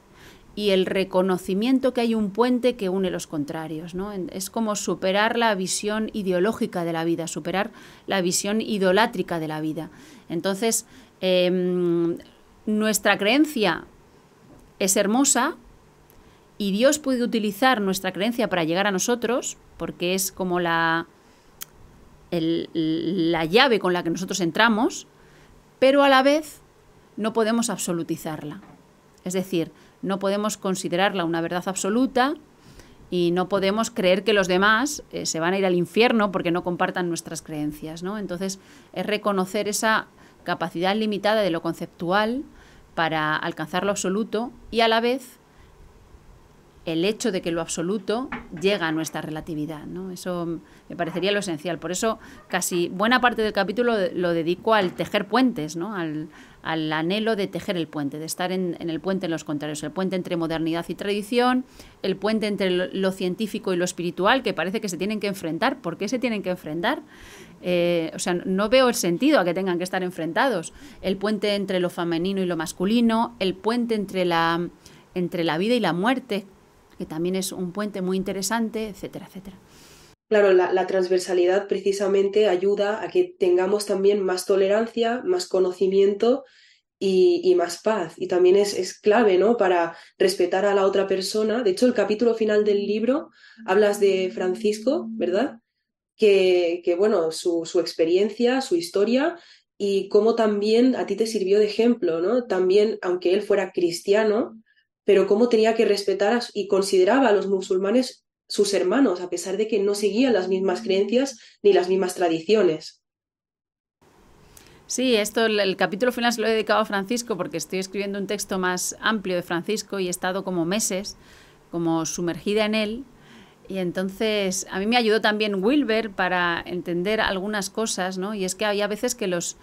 y el reconocimiento que hay un puente que une los contrarios. ¿no? Es como superar la visión ideológica de la vida, superar la visión idolátrica de la vida. Entonces, em, nuestra creencia es hermosa y Dios puede utilizar nuestra creencia para llegar a nosotros, porque es como la, la llave con la que nosotros entramos, pero a la vez no podemos absolutizarla. Es decir, no podemos considerarla una verdad absoluta y no podemos creer que los demás eh, se van a ir al infierno porque no compartan nuestras creencias. ¿no? Entonces, es reconocer esa capacidad limitada de lo conceptual para alcanzar lo absoluto y a la vez el hecho de que lo absoluto llega a nuestra relatividad. ¿no? Eso me parecería lo esencial. Por eso casi buena parte del capítulo lo dedico al tejer puentes, ¿no? al, al anhelo de tejer el puente, de estar en, el puente en los contrarios, el puente entre modernidad y tradición, el puente entre lo, científico y lo espiritual, que parece que se tienen que enfrentar. ¿Por qué se tienen que enfrentar? Eh, o sea, no veo el sentido a que tengan que estar enfrentados. El puente entre lo femenino y lo masculino, el puente entre la, entre la vida y la muerte, que también es un puente muy interesante, etcétera, etcétera. Claro, la, transversalidad precisamente ayuda a que tengamos también más tolerancia, más conocimiento y, más paz. Y también es, clave, ¿no? Para respetar a la otra persona. De hecho, el capítulo final del libro hablas de Francisco, ¿verdad? Que, que bueno, su, su experiencia, su historia y cómo también a ti te sirvió de ejemplo, ¿no? También, aunque él fuera cristiano, pero cómo tenía que respetar y consideraba a los musulmanes sus hermanos, a pesar de que no seguían las mismas creencias ni las mismas tradiciones. Sí, esto el, capítulo final se lo he dedicado a Francisco porque estoy escribiendo un texto más amplio de Francisco y he estado como meses como sumergida en él. Y entonces a mí me ayudó también Wilber para entender algunas cosas, ¿no? Y es que había veces que los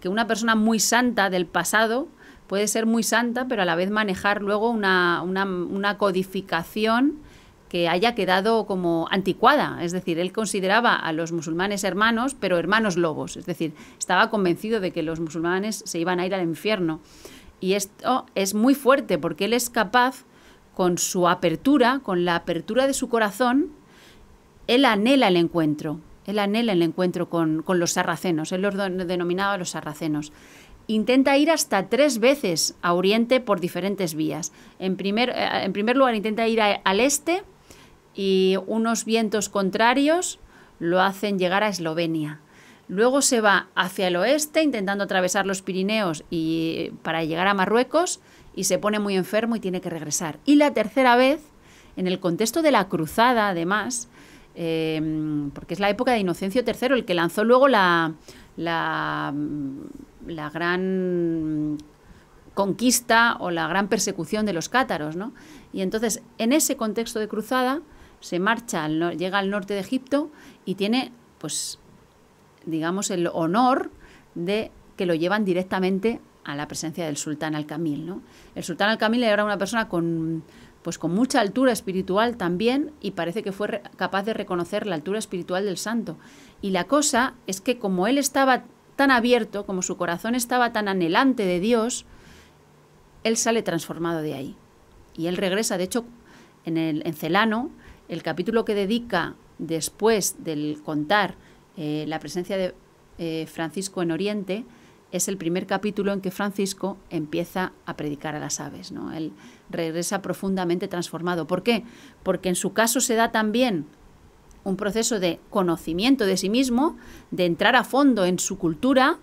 que una persona muy santa del pasado puede ser muy santa, pero a la vez manejar luego una, una codificación que haya quedado como anticuada. Es decir, él consideraba a los musulmanes hermanos, pero hermanos lobos. Es decir, estaba convencido de que los musulmanes se iban a ir al infierno. Y esto es muy fuerte porque él es capaz, con su apertura, con la apertura de su corazón, él anhela el encuentro. Él anhela el encuentro con, los sarracenos. Él los denominaba los sarracenos intenta ir hasta tres veces a Oriente por diferentes vías. En primer, eh, en primer lugar, intenta ir al este, y unos vientos contrarios lo hacen llegar a Eslovenia. Luego se va hacia el oeste intentando atravesar los Pirineos y para llegar a Marruecos y se pone muy enfermo y tiene que regresar. Y la tercera vez, en el contexto de la cruzada, además, em, porque es la época de Inocencio III, el que lanzó luego la, la, la gran conquista o la gran persecución de los cátaros. ¿no? Y entonces, en ese contexto de cruzada, se marcha, llega al norte de Egipto y tiene, pues, digamos, el honor de que lo llevan directamente a la presencia del sultán al-Kamil. ¿no? El sultán al-Kamil era una persona con, pues, con mucha altura espiritual también y parece que fue capaz de reconocer la altura espiritual del santo. Y la cosa es que como él estaba tan abierto, como su corazón estaba tan anhelante de Dios, él sale transformado de ahí. Y él regresa, de hecho, en, el, en Celano, el capítulo que dedica después del contar eh, la presencia de eh, Francisco en Oriente es el primer capítulo en que Francisco empieza a predicar a las aves. ¿no? Él regresa profundamente transformado. ¿Por qué? Porque en su caso se da también un proceso de conocimiento de sí mismo, de entrar a fondo en su cultura,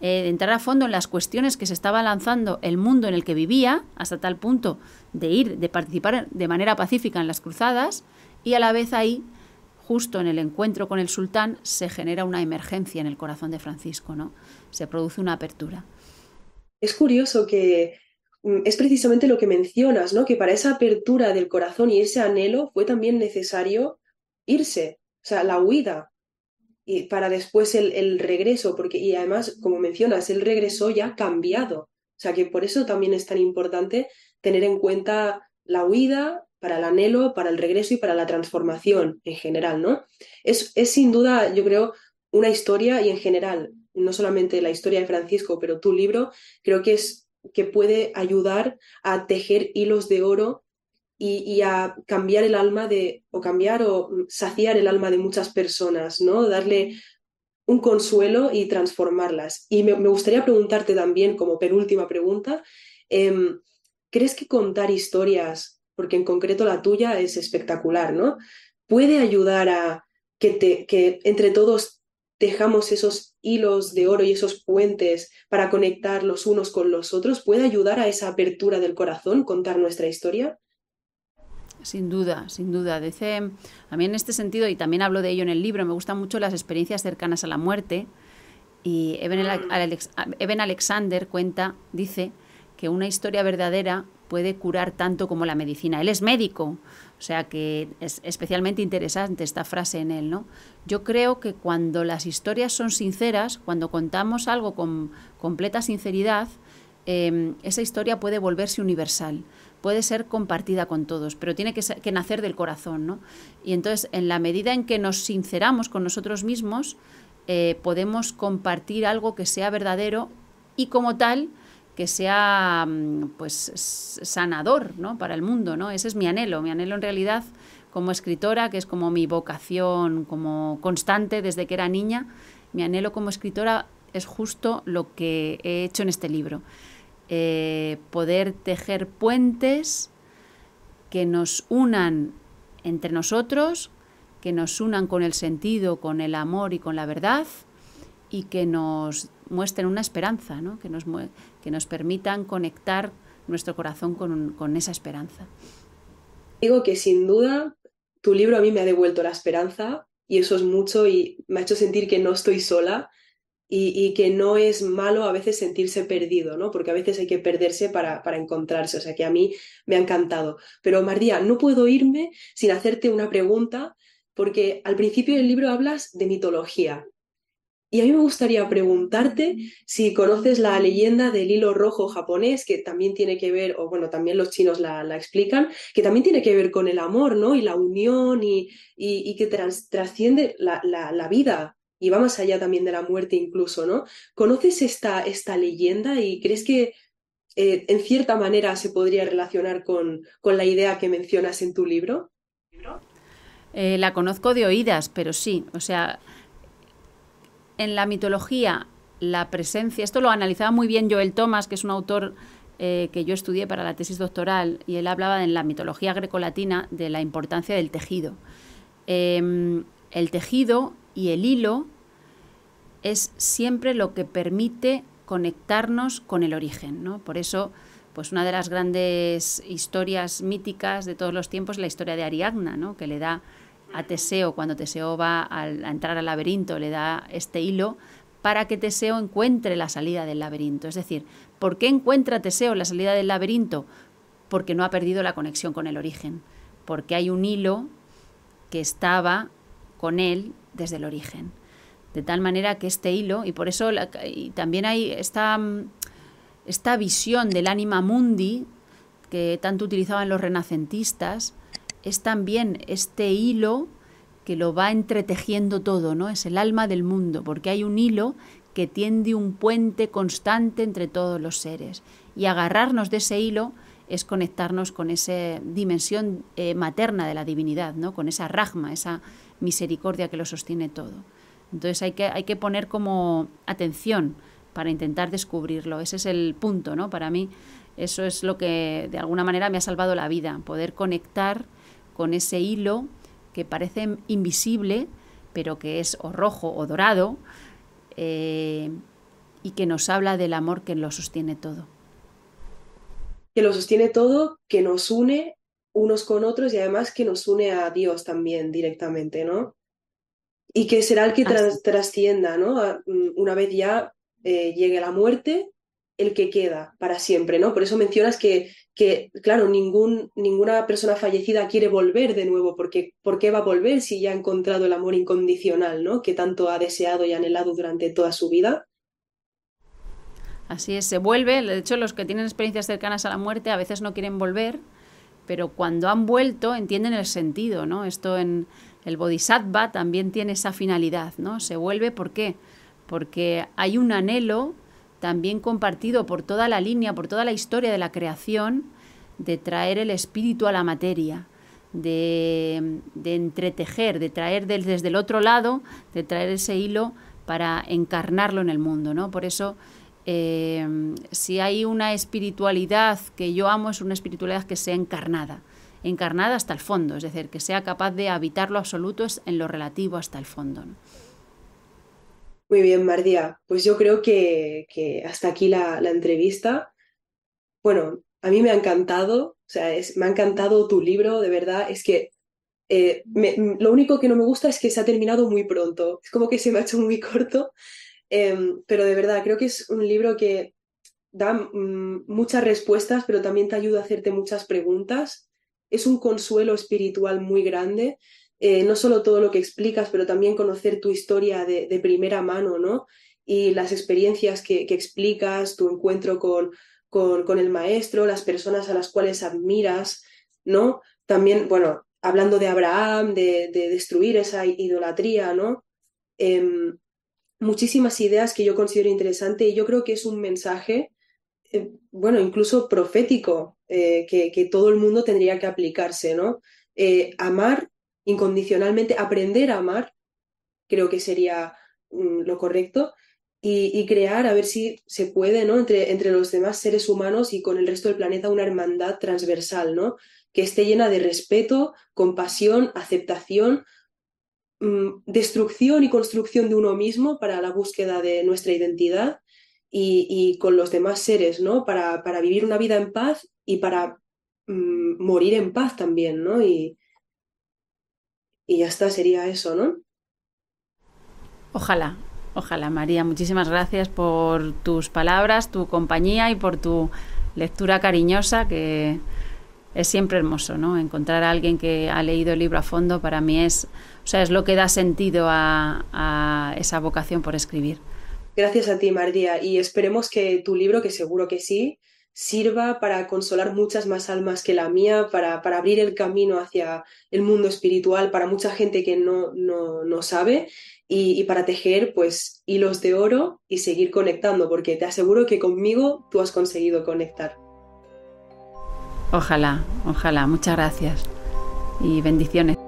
eh, de entrar a fondo en las cuestiones que se estaba lanzando el mundo en el que vivía, hasta tal punto de ir, de participar de manera pacífica en las cruzadas, y a la vez ahí, justo en el encuentro con el sultán, se genera una emergencia en el corazón de Francisco, ¿no? Se produce una apertura. Es curioso que mm, es precisamente lo que mencionas, ¿no? Que para esa apertura del corazón y ese anhelo fue también necesario irse, o sea, la huida, y para después el, regreso, porque y además, como mencionas, el regreso ya cambiado. O sea que por eso también es tan importante tener en cuenta la huida para el anhelo, para el regreso y para la transformación en general, ¿no? Es, sin duda, yo creo, una historia y en general, no solamente la historia de Francisco, pero tu libro, creo que es que puede ayudar a tejer hilos de oro y, a cambiar el alma de, o cambiar o saciar el alma de muchas personas, ¿no? Darle un consuelo y transformarlas. Y me, gustaría preguntarte también, como penúltima pregunta, em, ¿crees que contar historias porque en concreto la tuya es espectacular, ¿no? Puede ayudar a que, te, entre todos tejamos esos hilos de oro y esos puentes para conectar los unos con los otros, puede ayudar a esa apertura del corazón, contar nuestra historia. Sin duda, sin duda. Dice, a mí en este sentido, y también hablo de ello en el libro, me gustan mucho las experiencias cercanas a la muerte. Y Even Alexander cuenta, dice, que una historia verdadera puede curar tanto como la medicina. Él es médico, o sea que es especialmente interesante esta frase en él, ¿no? Yo creo que cuando las historias son sinceras, cuando contamos algo con completa sinceridad, em, esa historia puede volverse universal, puede ser compartida con todos, pero tiene que, nacer del corazón, ¿no? Y entonces, en la medida en que nos sinceramos con nosotros mismos, eh, podemos compartir algo que sea verdadero y como tal que sea mm, pues sanador para el mundo, ¿no? Ese es mi anhelo, mi anhelo en realidad como escritora, que es como mi vocación, como constante desde que era niña, mi anhelo como escritora es justo lo que he hecho en este libro. Eh, poder tejer puentes que nos unan entre nosotros, que nos unan con el sentido, con el amor y con la verdad, y que nos muestren una esperanza, ¿no? que nos que nos permitan conectar nuestro corazón con, esa esperanza. Digo que sin duda tu libro a mí me ha devuelto la esperanza y eso es mucho y me ha hecho sentir que no estoy sola y, que no es malo a veces sentirse perdido, ¿no? Porque a veces hay que perderse para, para encontrarse, o sea que a mí me ha encantado. Pero María, no puedo irme sin hacerte una pregunta porque al principio del libro hablas de mitología y a mí me gustaría preguntarte si conoces la leyenda del hilo rojo japonés, que también tiene que ver, o bueno, también los chinos la, explican, que también tiene que ver con el amor, ¿no? Y la unión y, y, que trasciende la, la, vida y va más allá también de la muerte incluso, ¿no? ¿Conoces esta, esta leyenda y crees que eh, en cierta manera se podría relacionar con, con la idea que mencionas en tu libro? Eh, la conozco de oídas, pero sí, o sea en la mitología la presencia, esto lo analizaba muy bien Joel Thomas, que es un autor eh, que yo estudié para la tesis doctoral, y él hablaba en la mitología grecolatina de la importancia del tejido. Em, el tejido y el hilo es siempre lo que permite conectarnos con el origen. ¿no? Por eso, pues una de las grandes historias míticas de todos los tiempos es la historia de Ariadna, ¿no? que le da a Teseo, cuando Teseo va a, entrar al laberinto, le da este hilo para que Teseo encuentre la salida del laberinto. Es decir, ¿por qué encuentra Teseo la salida del laberinto? Porque no ha perdido la conexión con el origen, porque hay un hilo que estaba con él desde el origen. De tal manera que este hilo, y por eso también hay esta, esta visión del anima mundi que tanto utilizaban los renacentistas, es también este hilo que lo va entretejiendo todo, ¿no? Es el alma del mundo, porque hay un hilo que tiende un puente constante entre todos los seres. Y agarrarnos de ese hilo es conectarnos con esa dimensión eh, materna de la divinidad, ¿no? con esa ragma, esa misericordia que lo sostiene todo. Entonces hay que, hay que poner como atención para intentar descubrirlo. Ese es el punto, ¿no? Para mí eso es lo que de alguna manera me ha salvado la vida, poder conectar con ese hilo que parece invisible, pero que es o rojo o dorado, eh, y que nos habla del amor que lo sostiene todo. Que lo sostiene todo, que nos une unos con otros y además que nos une a Dios también directamente, ¿no? Y que será el que trascienda, ¿no? Mm, una vez ya eh, llegue la muerte, el que queda para siempre, ¿no? Por eso mencionas que, que claro, ninguna persona fallecida quiere volver de nuevo, porque ¿por qué va a volver si ya ha encontrado el amor incondicional, ¿no? Que tanto ha deseado y anhelado durante toda su vida. Así es, se vuelve. De hecho, los que tienen experiencias cercanas a la muerte a veces no quieren volver, pero cuando han vuelto entienden el sentido, ¿no? Esto en el bodhisattva también tiene esa finalidad, ¿no? Se vuelve, ¿por qué? Porque hay un anhelo también compartido por toda la línea, por toda la historia de la creación, de traer el espíritu a la materia, de, de entretejer, de traer desde el otro lado, de traer ese hilo para encarnarlo en el mundo. ¿no? Por eso, eh, si hay una espiritualidad que yo amo, es una espiritualidad que sea encarnada, encarnada hasta el fondo, es decir, que sea capaz de habitar lo absoluto en lo relativo hasta el fondo. Muy bien, Mardia. Pues yo creo que, hasta aquí la, entrevista. Bueno, a mí me ha encantado, o sea, me ha encantado tu libro, de verdad. Es que eh, lo único que no me gusta es que se ha terminado muy pronto. Es como que se me ha hecho muy corto. Em, pero de verdad, creo que es un libro que da mm, muchas respuestas, pero también te ayuda a hacerte muchas preguntas. Es un consuelo espiritual muy grande eh, no solo todo lo que explicas, pero también conocer tu historia de, primera mano, ¿no? Y las experiencias que, explicas, tu encuentro con, con, el maestro, las personas a las cuales admiras, ¿no? También, bueno, hablando de Abraham, de, destruir esa idolatría, ¿no? Em, muchísimas ideas que yo considero interesantes y yo creo que es un mensaje, eh, bueno, incluso profético, eh, que, que, todo el mundo tendría que aplicarse, ¿no? amar incondicionalmente, aprender a amar, creo que sería mm, lo correcto, y, crear, a ver si se puede, ¿no? Entre, entre los demás seres humanos y con el resto del planeta una hermandad transversal, ¿no? Que esté llena de respeto, compasión, aceptación, mm, destrucción y construcción de uno mismo para la búsqueda de nuestra identidad y, y con los demás seres, ¿no? Para, para, vivir una vida en paz y para mm, morir en paz también, ¿no? y ya está, sería eso, ¿no? Ojalá, ojalá, María. Muchísimas gracias por tus palabras, tu compañía y por tu lectura cariñosa, que es siempre hermoso, ¿no? Encontrar a alguien que ha leído el libro a fondo para mí es, o sea, es lo que da sentido a, a esa vocación por escribir. Gracias a ti, María, y esperemos que tu libro, que seguro que sí, sirva para consolar muchas más almas que la mía, para, abrir el camino hacia el mundo espiritual para mucha gente que no, no, sabe y, y, para tejer pues hilos de oro y seguir conectando, porque te aseguro que conmigo tú has conseguido conectar. Ojalá, ojalá, muchas gracias y bendiciones.